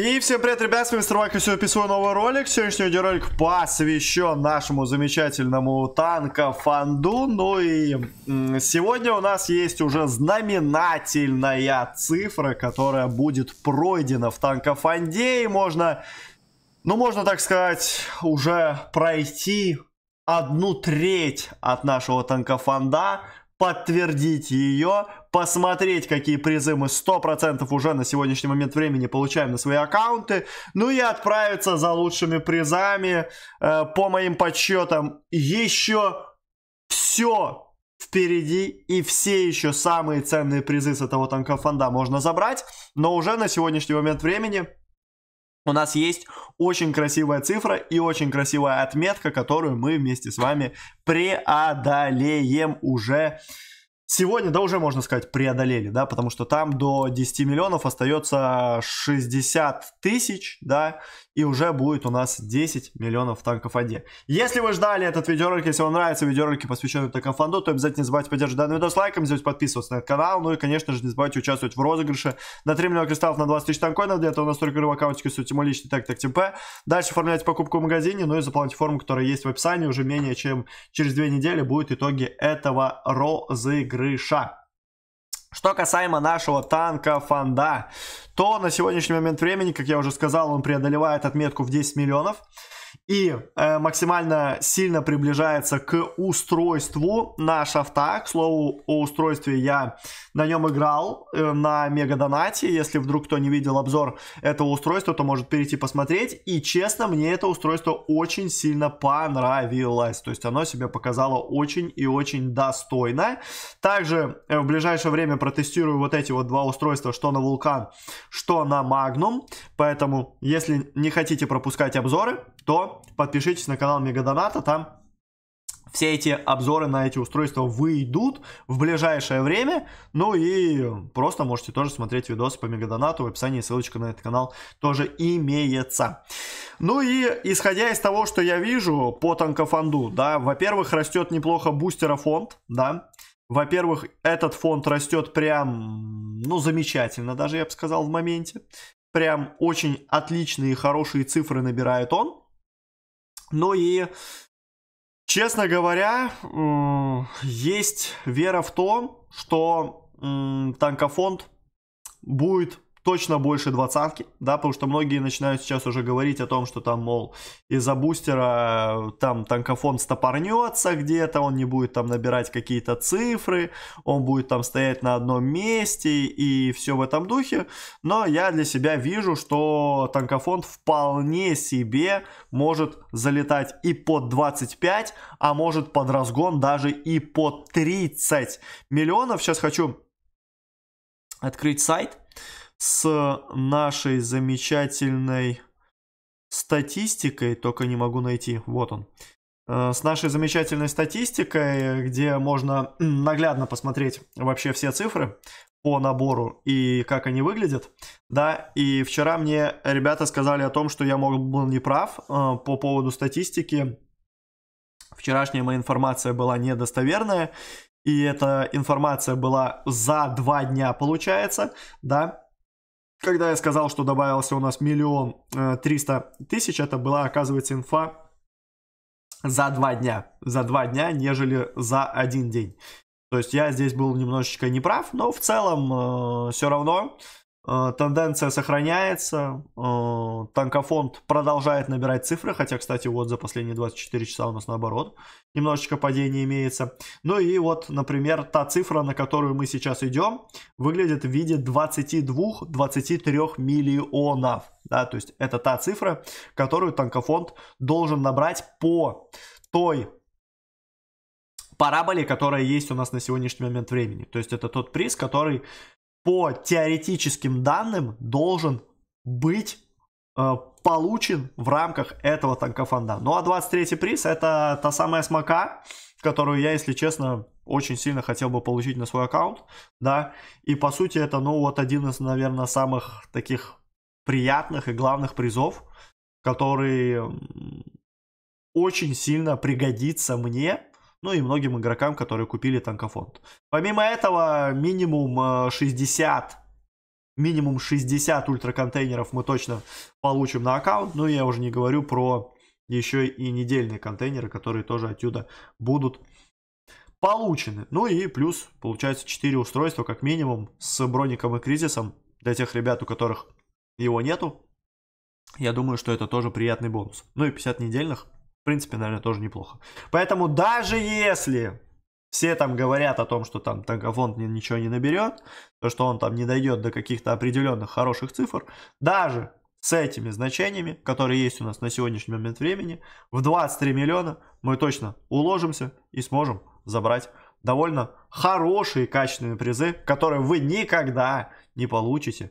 И всем привет, ребят, с вами Мистер и сегодня писаю новый ролик. Сегодняшний видеоролик посвящен нашему замечательному танка Фанду. Ну и сегодня у нас есть уже знаменательная цифра, которая будет пройдена в танка Фанде. И можно, ну можно так сказать, уже пройти одну треть от нашего танка Фанда подтвердить ее, посмотреть, какие призы мы 100% уже на сегодняшний момент времени получаем на свои аккаунты, ну и отправиться за лучшими призами. Э, по моим подсчетам, еще все впереди и все еще самые ценные призы с этого танка фонда можно забрать, но уже на сегодняшний момент времени у нас есть очень красивая цифра и очень красивая отметка, которую мы вместе с вами преодолеем уже сегодня, да, уже можно сказать, преодолели, да, потому что там до 10 миллионов остается 60 тысяч, да, и уже будет у нас 10 миллионов танков АД. Если вы ждали этот видеоролик, если вам нравятся видеоролики, посвященные танкофанду, то обязательно не забывайте поддерживать данный видос лайком, не забывайте подписываться на этот канал, ну и, конечно же, не забывайте участвовать в розыгрыше на 3 миллиона кристаллов на 20 тысяч танкоинов, для этого у нас только в аккаунте сути мой личный тег так ТМП. Типа, дальше оформляйте покупку в магазине, ну и заполните форму, которая есть в описании, уже менее чем через 2 недели будут итоги этого розыгрыша крыша. Что касаемо нашего танка Фанда, то на сегодняшний момент времени, как я уже сказал, он преодолевает отметку в 10 миллионов и э, максимально сильно приближается к устройству наш шафта. К слову, о устройстве я на нем играл э, на Мега Донате. Если вдруг кто не видел обзор этого устройства, то может перейти посмотреть. И честно, мне это устройство очень сильно понравилось. То есть оно себя показало очень и очень достойно. Также э, в ближайшее время протестирую вот эти вот два устройства, что на Вулкан, что на Магнум. Поэтому, если не хотите пропускать обзоры, то подпишитесь на канал Мегадоната, там все эти обзоры на эти устройства выйдут в ближайшее время. Ну и просто можете тоже смотреть видосы по мегадонату. В описании ссылочка на этот канал тоже имеется. Ну и исходя из того, что я вижу по танкофонду, да, во-первых, растет неплохо бустера да. Во-первых, этот фонд растет прям, ну, замечательно даже, я бы сказал, в моменте. Прям очень отличные и хорошие цифры набирает он. Но ну и, честно говоря, есть вера в то, что танкофонд будет точно больше двадцатки, да, потому что многие начинают сейчас уже говорить о том, что там, мол, из-за бустера э, там танкофон стопорнется где-то, он не будет там набирать какие-то цифры, он будет там стоять на одном месте и все в этом духе, но я для себя вижу, что танкофон вполне себе может залетать и под 25, а может под разгон даже и под 30 миллионов. Сейчас хочу открыть сайт с нашей замечательной статистикой, только не могу найти, вот он, э, с нашей замечательной статистикой, где можно наглядно посмотреть вообще все цифры по набору и как они выглядят, да, и вчера мне ребята сказали о том, что я мог был неправ э, по поводу статистики, вчерашняя моя информация была недостоверная, и эта информация была за два дня, получается, да, когда я сказал, что добавился у нас миллион э, триста тысяч, это была, оказывается, инфа за два дня. За два дня, нежели за один день. То есть я здесь был немножечко неправ, но в целом э, все равно Э, тенденция сохраняется. Э, танкофонд продолжает набирать цифры, хотя, кстати, вот за последние 24 часа у нас наоборот немножечко падение имеется. Ну и вот, например, та цифра, на которую мы сейчас идем, выглядит в виде 22-23 миллионов. Да, то есть это та цифра, которую танкофонд должен набрать по той параболе, которая есть у нас на сегодняшний момент времени. То есть это тот приз, который по теоретическим данным должен быть э, получен в рамках этого танкофонда. Ну а 23 приз это та самая смока, которую я, если честно, очень сильно хотел бы получить на свой аккаунт, да, и по сути это, ну, вот один из, наверное, самых таких приятных и главных призов, который очень сильно пригодится мне ну и многим игрокам, которые купили танкофонд. Помимо этого, минимум 60 э, минимум 60 ультраконтейнеров мы точно получим на аккаунт. Ну, я уже не говорю про еще и недельные контейнеры, которые тоже отсюда будут получены. Ну и плюс, получается, 4 устройства как минимум с броником и кризисом для тех ребят, у которых его нету. Я думаю, что это тоже приятный бонус. Ну и 50 недельных – принципе, наверное, тоже неплохо. Поэтому даже если все там говорят о том, что там Танкофонд ничего не наберет, то что он там не дойдет до каких-то определенных хороших цифр, даже с этими значениями, которые есть у нас на сегодняшний момент времени, в 23 миллиона мы точно уложимся и сможем забрать довольно хорошие качественные призы, которые вы никогда не получите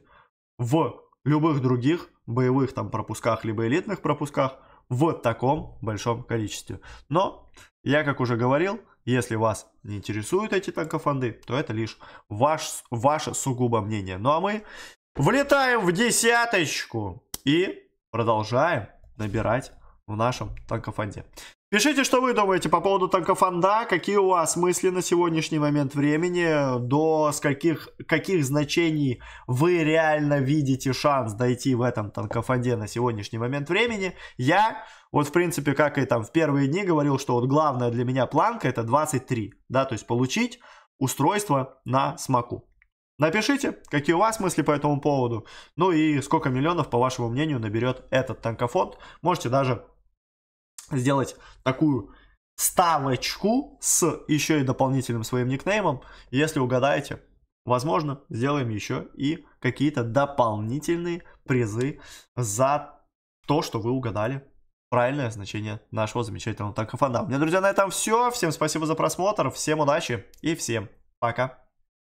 в любых других боевых там пропусках, либо элитных пропусках, в таком большом количестве. Но, я как уже говорил, если вас не интересуют эти танкофонды, то это лишь ваш, ваше сугубо мнение. Ну а мы влетаем в десяточку и продолжаем набирать в нашем танкофонде. Пишите, что вы думаете по поводу танкофонда, какие у вас мысли на сегодняшний момент времени, до скольких каких, значений вы реально видите шанс дойти в этом танкофонде на сегодняшний момент времени. Я, вот в принципе, как и там в первые дни говорил, что вот главная для меня планка это 23, да, то есть получить устройство на смоку. Напишите, какие у вас мысли по этому поводу, ну и сколько миллионов, по вашему мнению, наберет этот танкофонд. Можете даже сделать такую ставочку с еще и дополнительным своим никнеймом. Если угадаете, возможно, сделаем еще и какие-то дополнительные призы за то, что вы угадали правильное значение нашего замечательного танка У меня, друзья, на этом все. Всем спасибо за просмотр, всем удачи и всем пока.